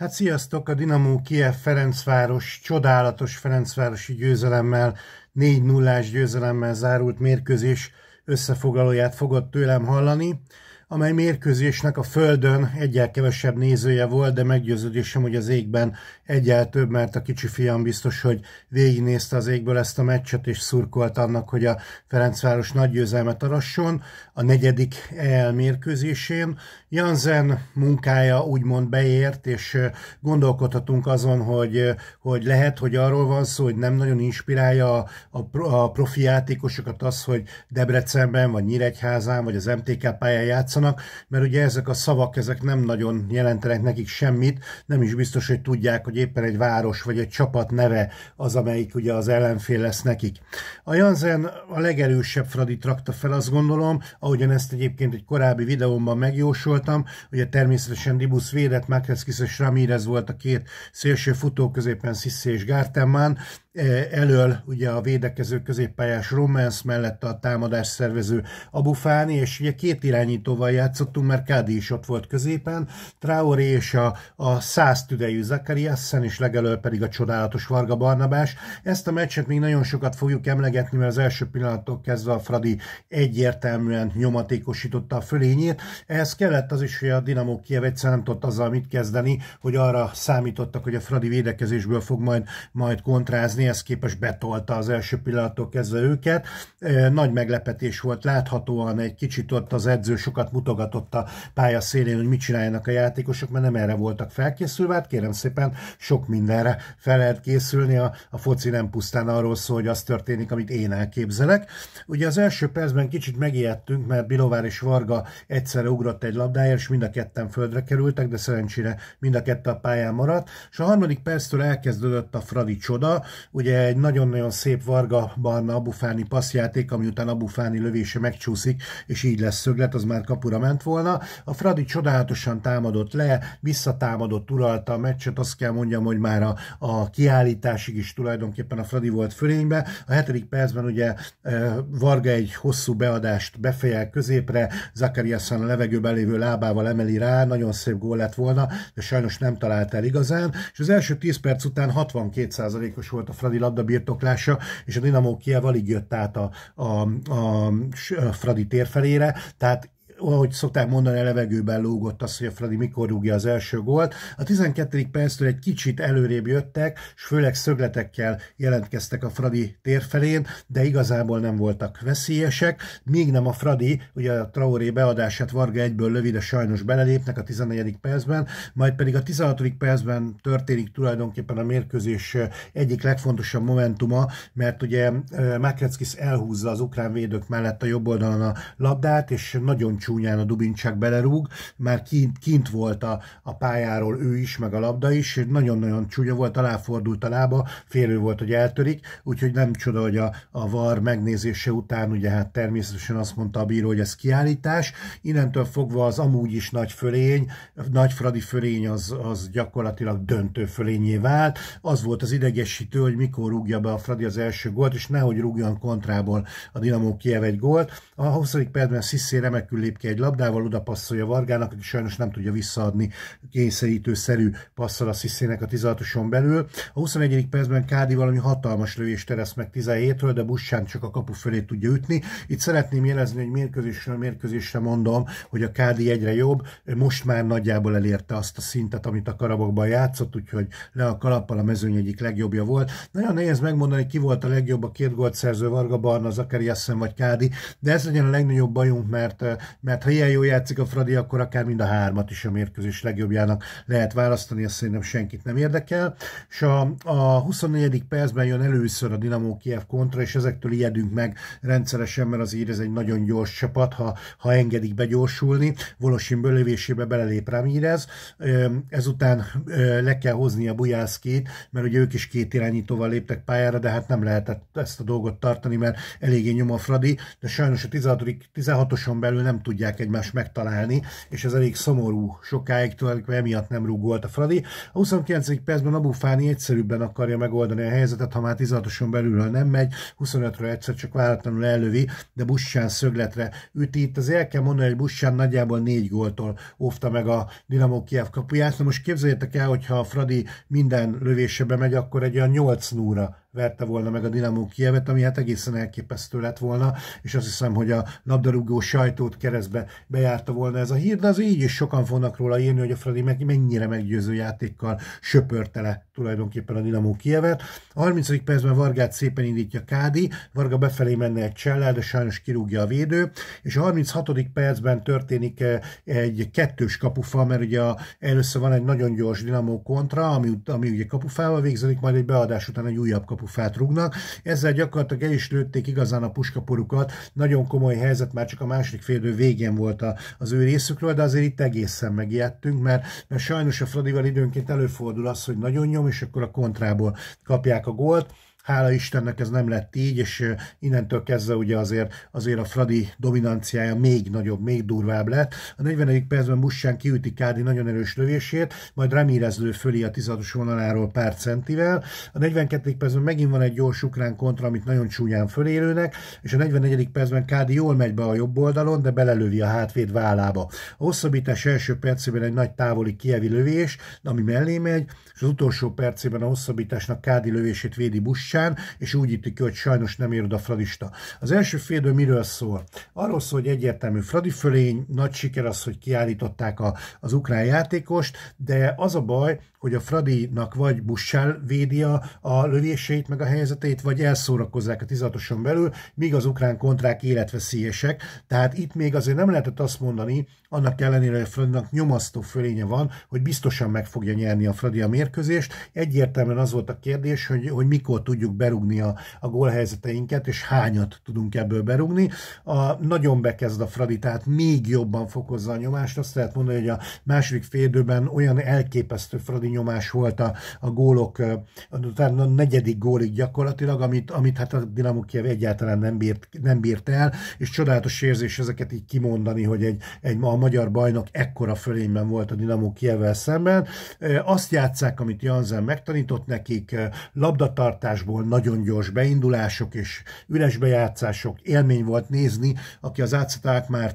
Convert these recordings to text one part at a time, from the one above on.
Hát sziasztok, a Dinamo Kiev Ferencváros csodálatos Ferencvárosi győzelemmel, 4 0 győzelemmel zárult mérkőzés összefoglalóját fogott tőlem hallani amely mérkőzésnek a Földön egyel kevesebb nézője volt, de meggyőződésem, hogy az égben egyel több, mert a kicsi fiam biztos, hogy végignézte az égből ezt a meccset, és szurkolt annak, hogy a Ferencváros nagy győzelmet arasson a negyedik EL mérkőzésén. Janzen munkája úgymond beért, és gondolkodhatunk azon, hogy, hogy lehet, hogy arról van szó, hogy nem nagyon inspirálja a, a, a profi játékosokat az, hogy Debrecenben, vagy Nyíregyházán, vagy az MTK pályán játszanak, játszanak, mert ugye ezek a szavak, ezek nem nagyon jelentenek nekik semmit, nem is biztos, hogy tudják, hogy éppen egy város vagy egy csapat neve az, amelyik ugye az ellenfél lesz nekik. A Janzen a legerősebb Fradi trakta fel, azt gondolom, ahogyan ezt egyébként egy korábbi videómban megjósoltam, ugye természetesen Dibusz védett, Makreskis és ramírez volt a két szélső futó középen Sissé és Gártemán, E, elől ugye a védekező középpályás Romance mellett a támadás szervező Abufáni, és ugye két irányítóval játszottunk, mert Kádi is ott volt középen, Traoré és a, a száz tüdejű Zakariassen, és legelől pedig a csodálatos Varga Barnabás. Ezt a meccset még nagyon sokat fogjuk emlegetni, mert az első pillanattól kezdve a Fradi egyértelműen nyomatékosította a fölényét. Ehhez kellett az is, hogy a Dinamo Kiev egyszerűen nem tudott azzal mit kezdeni, hogy arra számítottak, hogy a Fradi védekezésből fog majd, majd kontrázni, védekezni, ez képes betolta az első pillanatok kezdve őket. Nagy meglepetés volt láthatóan, egy kicsit ott az edző sokat mutogatott a pálya szélén, hogy mit csináljanak a játékosok, mert nem erre voltak felkészülve. Hát kérem szépen, sok mindenre fel lehet készülni. A, a foci nem pusztán arról szól, hogy az történik, amit én elképzelek. Ugye az első percben kicsit megijedtünk, mert Bilovár és Varga egyszerre ugrott egy labdáért, és mind a ketten földre kerültek, de szerencsére mind a kettő a pályán maradt. És a harmadik perctől elkezdődött a Fradi csoda, Ugye egy nagyon-nagyon szép Varga Barna Abufáni passzjáték, ami után Abufáni lövése megcsúszik, és így lesz szöglet, az már kapura ment volna. A Fradi csodálatosan támadott le, visszatámadott, uralta a meccset, azt kell mondjam, hogy már a, a kiállításig is tulajdonképpen a Fradi volt fölénybe. A hetedik percben ugye e, Varga egy hosszú beadást befejel középre, Zakariasan a levegőben lévő lábával emeli rá, nagyon szép gól lett volna, de sajnos nem talált el igazán, és az első 10 perc után 62%-os volt a Fradi labda birtoklása, és a Dinamo Kiev alig jött át a, a, a Fradi tér felére, tehát ahogy szokták mondani, a levegőben lógott az, hogy a Fradi mikor rúgja az első gólt. A 12. perctől egy kicsit előrébb jöttek, és főleg szögletekkel jelentkeztek a Fradi térfelén, de igazából nem voltak veszélyesek, míg nem a Fradi, ugye a Traoré beadását Varga egyből lövi, de sajnos belelépnek a 14. percben, majd pedig a 16. percben történik tulajdonképpen a mérkőzés eh, egyik legfontosabb momentuma, mert ugye eh, Makreckis elhúzza az ukrán védők mellett a jobb oldalon a labdát, és nagyon csúcs csúnyán a Dubincsák belerúg, már kint, kint volt a, a pályáról ő is, meg a labda is, nagyon-nagyon csúnya volt, aláfordult a lába, félő volt, hogy eltörik, úgyhogy nem csoda, hogy a, a VAR megnézése után, ugye hát természetesen azt mondta a bíró, hogy ez kiállítás, innentől fogva az amúgy is nagy fölény, nagy fradi fölény az, az gyakorlatilag döntő fölényé vált, az volt az idegesítő, hogy mikor rúgja be a Fradi az első gólt, és nehogy rúgjon kontrából a Dinamo Kiev egy gólt. A 20. percben Sissé remekül lép ki egy labdával, oda passzolja Vargának, aki sajnos nem tudja visszaadni kényszerítőszerű passzal a Sziszének a 16-oson belül. A 21. percben Kádi valami hatalmas lövést teresz meg 17-ről, de Bussán csak a kapu fölé tudja ütni. Itt szeretném jelezni, hogy mérkőzésről mérkőzésre mondom, hogy a Kádi egyre jobb, most már nagyjából elérte azt a szintet, amit a karabokban játszott, úgyhogy le a kalappal a mezőny egyik legjobbja volt. Nagyon nehéz megmondani, ki volt a legjobb a két gólt szerző Varga Barna, Zakariassen vagy Kádi, de ez legyen a legnagyobb bajunk, mert, mert mert ha ilyen jól játszik a Fradi, akkor akár mind a hármat is a mérkőzés legjobbjának lehet választani, ezt szerintem senkit nem érdekel. És a, a 24. percben jön először a Dinamo Kiev kontra, és ezektől ijedünk meg rendszeresen, mert az ír ez egy nagyon gyors csapat, ha, ha engedik begyorsulni. Volosin bőlövésébe belelép Ramirez, ezután le kell hozni a Bujászkét, mert ugye ők is két irányítóval léptek pályára, de hát nem lehetett ezt a dolgot tartani, mert eléggé nyom a Fradi, de sajnos a 16. 16-oson belül nem tudja tudják egymást megtalálni, és ez elég szomorú sokáig, tulajdonképpen emiatt nem rúgolt a Fradi. A 29. percben Abu Fáni egyszerűbben akarja megoldani a helyzetet, ha már 16-oson belülről nem megy, 25-ről egyszer csak váratlanul elővi, de Bussán szögletre üti. Itt az el kell mondani, hogy Bussán nagyjából négy góltól óvta meg a Dinamo Kiev kapuját. Na most képzeljétek el, hogyha a Fradi minden lövésebe megy, akkor egy olyan 8 verte volna meg a Dinamo Kievet, ami hát egészen elképesztő lett volna, és azt hiszem, hogy a labdarúgó sajtót keresztbe bejárta volna ez a hír, de az így is sokan fognak róla írni, hogy a Fradi meg, mennyire meggyőző játékkal söpörte le tulajdonképpen a Dinamo Kievet. A 30. percben Vargát szépen indítja Kádi, Varga befelé menne egy csellel, de sajnos kirúgja a védő, és a 36. percben történik eh, egy kettős kapufa, mert ugye a, először van egy nagyon gyors Dinamo kontra, ami, ami ugye kapufával végződik, majd egy beadás után egy újabb kapufa kapufát rúgnak. Ezzel gyakorlatilag el is lőtték igazán a puskaporukat. Nagyon komoly helyzet már csak a második félidő végén volt az ő részükről, de azért itt egészen megijedtünk, mert, mert sajnos a Fradival időnként előfordul az, hogy nagyon nyom, és akkor a kontrából kapják a gólt. Hála Istennek ez nem lett így, és innentől kezdve ugye azért, azért a Fradi dominanciája még nagyobb, még durvább lett. A 40. percben Mussán kiüti Kádi nagyon erős lövését, majd Ramirez lő fölé a 16-os vonaláról pár centivel. A 42. percben megint van egy gyors ukrán kontra, amit nagyon csúnyán fölélőnek, és a 44. percben Kádi jól megy be a jobb oldalon, de belelövi a hátvéd vállába. A hosszabbítás első percében egy nagy távoli kievi lövés, ami mellé megy, és az utolsó percében a hosszabbításnak Kádi lövését védi Bush kapcsán, és úgy ítik ki, hogy sajnos nem ér a fradista. Az első félidő miről szól? Arról szól, hogy egyértelmű fradi fölény, nagy siker az, hogy kiállították a, az ukrán játékost, de az a baj, hogy a Fradinak vagy bussál védi a, a lövéseit, meg a helyzetét, vagy elszórakozzák a 16 belül, míg az ukrán kontrák életveszélyesek. Tehát itt még azért nem lehetett azt mondani, annak ellenére, hogy a Fradinak nyomasztó fölénye van, hogy biztosan meg fogja nyerni a Fradi a mérkőzést. Egyértelműen az volt a kérdés, hogy, hogy mikor tudjuk berugni a, a gólhelyzeteinket, és hányat tudunk ebből berugni. A, nagyon bekezd a Fradi, tehát még jobban fokozza a nyomást. Azt lehet mondani, hogy a második félidőben olyan elképesztő Fradi nyomás volt a, a gólok, a, a negyedik gólig gyakorlatilag, amit, amit hát a Dinamo Kiev egyáltalán nem bírt, nem bírt el, és csodálatos érzés ezeket így kimondani, hogy egy, egy a magyar bajnok ekkora fölényben volt a Dinamo Kievvel szemben. Azt játszák, amit Janzen megtanított nekik, labdatartásból nagyon gyors beindulások és üres bejátszások, élmény volt nézni, aki az átszaták már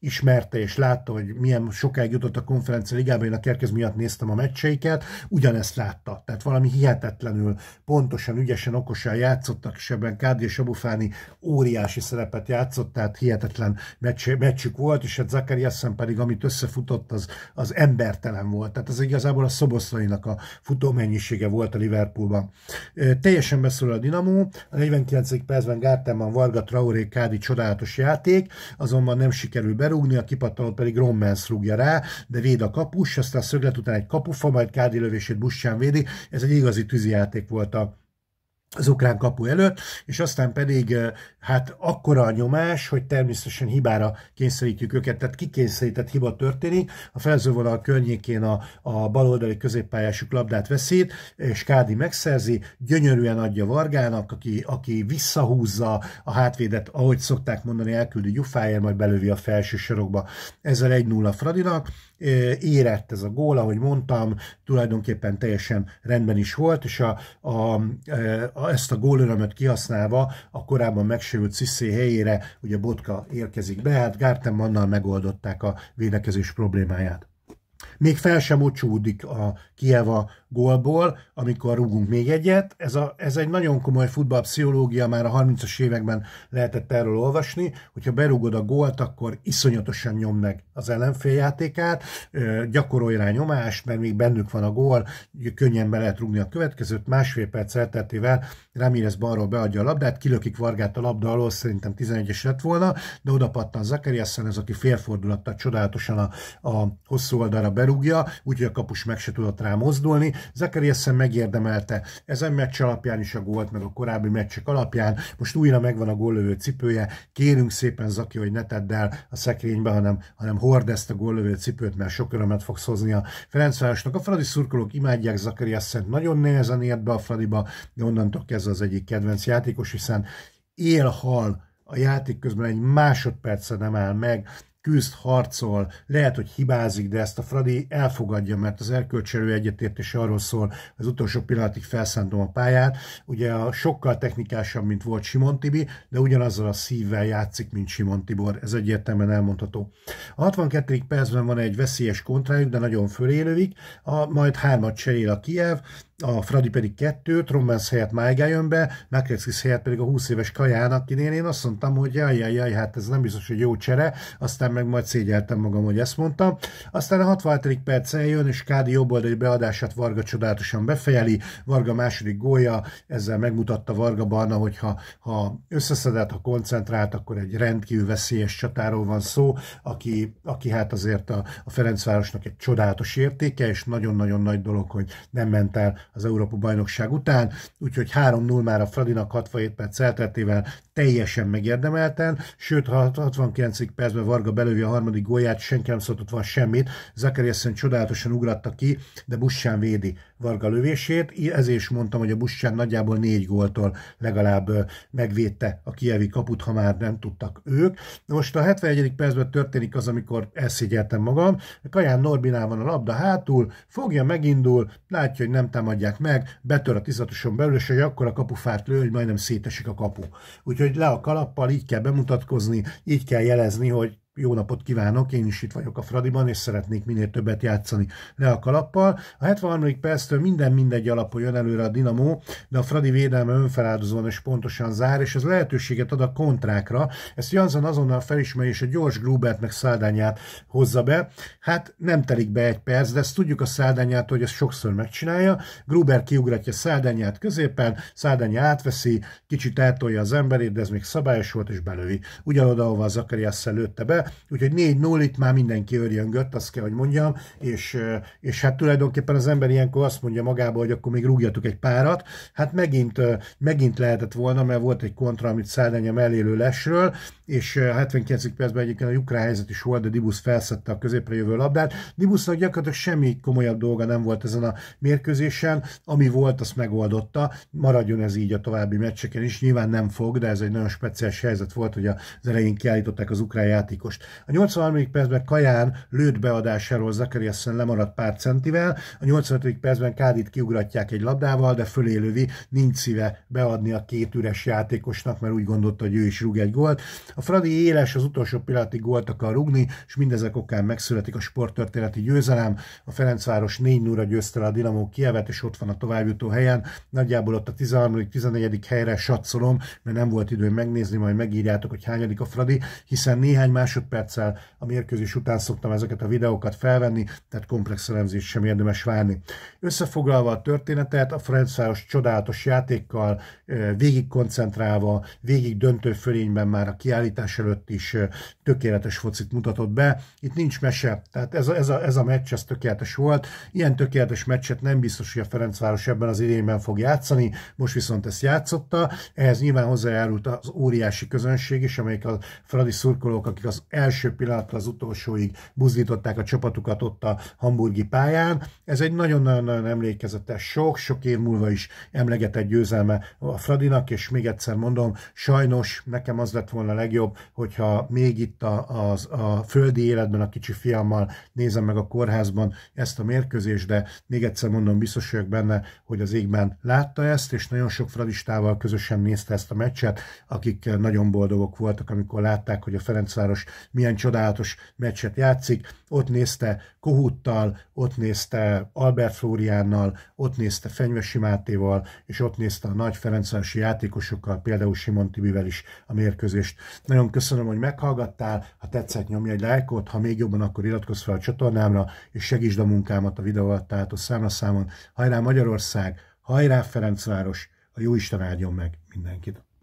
ismerte és látta, hogy milyen sokáig jutott a konferencia ligába, én a kerkez miatt néztem a meccseiket, pályát, ugyanezt látta. Tehát valami hihetetlenül pontosan, ügyesen, okosan játszottak, és ebben Kádi és Abufáni óriási szerepet játszott, tehát hihetetlen meccs, meccsük volt, és hát Zakariasen pedig, amit összefutott, az, az embertelen volt. Tehát ez igazából a szoboszlainak a futó mennyisége volt a Liverpoolban. Teljesen beszól a Dinamo, a 49. percben Gártában Varga Traoré Kádi csodálatos játék, azonban nem sikerül berúgni, a kipattalót pedig Rommens rúgja rá, de véd a kapus, aztán a szöglet után egy kapufa, majd Kádi kádi lövését Bussán védi. Ez egy igazi tűzijáték volt a az ukrán kapu előtt, és aztán pedig hát akkora a nyomás, hogy természetesen hibára kényszerítjük őket, tehát kikényszerített hiba történik, a felzővonal környékén a, a baloldali középpályásuk labdát veszít, és Kádi megszerzi, gyönyörűen adja Vargának, aki, aki visszahúzza a hátvédet, ahogy szokták mondani, elküldi gyufáért, majd belövi a felső sorokba. Ezzel 1-0 Fradinak, érett ez a gól, ahogy mondtam, tulajdonképpen teljesen rendben is volt, és a, a, a ezt a gólörömet kihasználva a korábban megsérült Ciszé helyére ugye Botka érkezik be, hát Mannal megoldották a védekezés problémáját. Még fel sem ocsúdik a Kieva gólból, amikor rúgunk még egyet. Ez, a, ez egy nagyon komoly futballpszichológia, már a 30-as években lehetett erről olvasni, hogyha berúgod a gólt, akkor iszonyatosan nyom meg az ellenfél játékát, gyakorolj rá nyomást, mert még bennük van a gól, könnyen be lehet rúgni a következőt, másfél perc elteltével Ramirez balról beadja a labdát, kilökik Vargát a labda alól, szerintem 11-es lett volna, de oda pattan Zakariasen, ez aki félfordulattal csodálatosan a, a hosszú oldalra berúgja, úgyhogy a kapus meg se tudott rá mozdulni, Zakariasen megérdemelte ezen meccs alapján is a gólt, meg a korábbi meccsek alapján. Most újra megvan a góllövő cipője. Kérünk szépen, Zaki, hogy ne tedd el a szekrénybe, hanem, hanem hord ezt a góllövő cipőt, mert sok örömet fogsz hozni a Ferencvárosnak. A fradi szurkolók imádják Zakariasen, nagyon nehezen ért be a fradiba, de onnantól kezdve az egyik kedvenc játékos, hiszen él-hal a játék közben egy másodperce nem áll meg, küzd, harcol, lehet, hogy hibázik, de ezt a Fradi elfogadja, mert az erkölcserő egyetértés arról szól, az utolsó pillanatig felszántom a pályát. Ugye a sokkal technikásabb, mint volt Simon Tibi, de ugyanazzal a szívvel játszik, mint Simon Tibor. Ez egyértelműen elmondható. A 62. percben van egy veszélyes kontrájuk, de nagyon fölélövik, a, majd hármat cserél a Kiev, a Fradi pedig kettő, Rommens helyett Májgá jön be, Makrexis helyett pedig a 20 éves Kaján, akinél én azt mondtam, hogy jaj, jaj, jaj, hát ez nem biztos, hogy jó csere, aztán meg majd szégyeltem magam, hogy ezt mondtam. Aztán a 67. perc eljön, és Kádi jobboldali beadását Varga csodálatosan befejeli, Varga második gólya, ezzel megmutatta Varga Barna, hogy ha, ha összeszedett, ha koncentrált, akkor egy rendkívül veszélyes csatáról van szó, aki, aki hát azért a, a Ferencvárosnak egy csodálatos értéke, és nagyon-nagyon nagy dolog, hogy nem ment el az Európa-bajnokság után, úgyhogy 3-0 már a Fradinak 67 perc elteltével teljesen megérdemelten, sőt, ha 69. percben Varga belövi a harmadik gólját, senki nem szóltott van semmit, Zakariasen csodálatosan ugratta ki, de Bussán védi Varga lövését. Ezért is mondtam, hogy a Bussán nagyjából négy góltól legalább megvédte a kievi kaput, ha már nem tudtak ők. Most a 71. percben történik az, amikor elszigyeltem magam. Kaján Norbinál van a labda hátul, fogja, megindul, látja, hogy nem támadják meg, betör a tizatoson belül, és hogy akkor a kapufát lő, hogy majdnem szétesik a kapu. Úgyhogy le a kalappal, így kell bemutatkozni, így kell jelezni, hogy jó napot kívánok, én is itt vagyok a Fradiban, és szeretnék minél többet játszani le a kalappal. A 73. perctől minden mindegy alapon jön előre a Dinamo, de a Fradi védelme önfeláldozóan és pontosan zár, és ez lehetőséget ad a kontrákra. Ezt Jansen azonnal felismeri, és a gyors Grubert meg Száldányát hozza be. Hát nem telik be egy perc, de ezt tudjuk a Száldányát, hogy ezt sokszor megcsinálja. Gruber kiugratja Száldányát középen, Száldánya átveszi, kicsit eltolja az emberét, de ez még szabályos volt, és belövi. Ugyanoda, ahova az akarja lőtte be, úgyhogy 4-0 itt már mindenki örjöngött, azt kell, hogy mondjam, és, és hát tulajdonképpen az ember ilyenkor azt mondja magába, hogy akkor még rúgjatok egy párat, hát megint, megint lehetett volna, mert volt egy kontra, amit Szárdánya mellélő lesről, és 79. percben egyébként a Jukra helyzet is volt, de Dibusz felszette a középre jövő labdát. Dibusznak gyakorlatilag semmi komolyabb dolga nem volt ezen a mérkőzésen, ami volt, azt megoldotta, maradjon ez így a további meccseken is, nyilván nem fog, de ez egy nagyon speciális helyzet volt, hogy az elején kiállították az ukrán játékos most. A 83. percben Kaján lőtt beadásáról Zakariasen lemaradt pár centivel, a 85. percben Kádit kiugratják egy labdával, de fölélővi nincs szíve beadni a két üres játékosnak, mert úgy gondolta, hogy ő is rúg egy gólt. A Fradi éles az utolsó pillanatig gólt akar rugni, és mindezek okán megszületik a sporttörténeti győzelem. A Ferencváros 4 0 győzte a Dinamo Kievet, és ott van a továbbjutó helyen. Nagyjából ott a 13. 14. helyre satszolom, mert nem volt időm megnézni, majd megírjátok, hogy hányadik a Fradi, hiszen néhány másod másodperccel a mérkőzés után szoktam ezeket a videókat felvenni, tehát komplex elemzés sem érdemes várni. Összefoglalva a történetet, a Ferencváros csodálatos játékkal végig koncentrálva, végig döntő fölényben már a kiállítás előtt is tökéletes focit mutatott be. Itt nincs mese, tehát ez a, ez a, ez a meccs ez tökéletes volt. Ilyen tökéletes meccset nem biztos, hogy a Ferencváros ebben az idényben fog játszani, most viszont ezt játszotta. Ehhez nyilván hozzájárult az óriási közönség is, amelyik a Fradi szurkolók, akik az első pillanatra az utolsóig buzdították a csapatukat ott a hamburgi pályán. Ez egy nagyon-nagyon emlékezetes, sok-sok év múlva is emlegetett győzelme a Fradinak, és még egyszer mondom, sajnos nekem az lett volna legjobb, hogyha még itt a, az, a földi életben a kicsi fiammal nézem meg a kórházban ezt a mérkőzést, de még egyszer mondom, biztos vagyok benne, hogy az égben látta ezt, és nagyon sok fradistával közösen nézte ezt a meccset, akik nagyon boldogok voltak, amikor látták, hogy a Ferencváros milyen csodálatos meccset játszik. Ott nézte Kohuttal, ott nézte Albert Flóriánnal, ott nézte Fenyvesi Mátéval, és ott nézte a nagy Ferencvárosi játékosokkal, például Simon Tibivel is a mérkőzést. Nagyon köszönöm, hogy meghallgattál, ha tetszett nyomj egy lájkot, ha még jobban, akkor iratkozz fel a csatornámra, és segítsd a munkámat a videó alatt álltó számon. Hajrá Magyarország, hajrá Ferencváros, a jó Isten áldjon meg mindenkit!